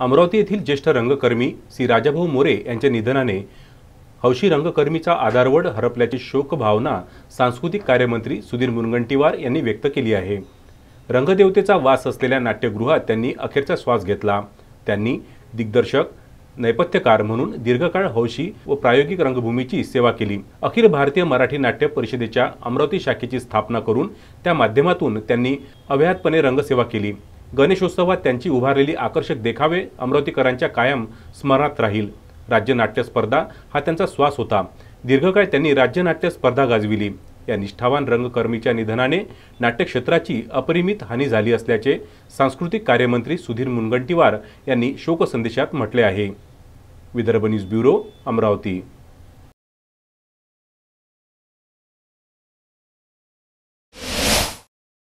अमरावती येथील ज्येष्ठ रंगकर्मी श्री राजाभाऊ मोरे यांच्या निधनाने हौशी रंगकर्मीचा आधारवड हरपल्याची शोकभावना सांस्कृतिक कार्यमंत्री सुधीर मुनगंटीवार यांनी व्यक्त केली आहे रंगदेवतेचा वास असलेल्या नाट्यगृहात त्यांनी अखेरचा श्वास घेतला त्यांनी दिग्दर्शक नैपथ्यकार म्हणून दीर्घकाळ हौशी व प्रायोगिक रंगभूमीची सेवा केली अखिल भारतीय मराठी नाट्य परिषदेच्या अमरावती शाखेची स्थापना करून त्या माध्यमातून त्यांनी अव्याहतपणे रंगसेवा केली गणेशोत्सवात त्यांची उभारलेली आकर्षक देखावे अमरावतीकरांच्या कायम स्मरणात राहील राज्य नाट्य स्पर्धा हा त्यांचा श्वास होता दीर्घकाळ त्यांनी राज्य नाट्य स्पर्धा गाजविली या निष्ठावान रंगकर्मीच्या निधनाने नाट्यक्षेत्राची अपरिमित हानी झाली असल्याचे सांस्कृतिक कार्यमंत्री सुधीर मुनगंटीवार यांनी शोकसंदेशात म्हटले आहे विदर्भ न्यूज ब्युरो अमरावती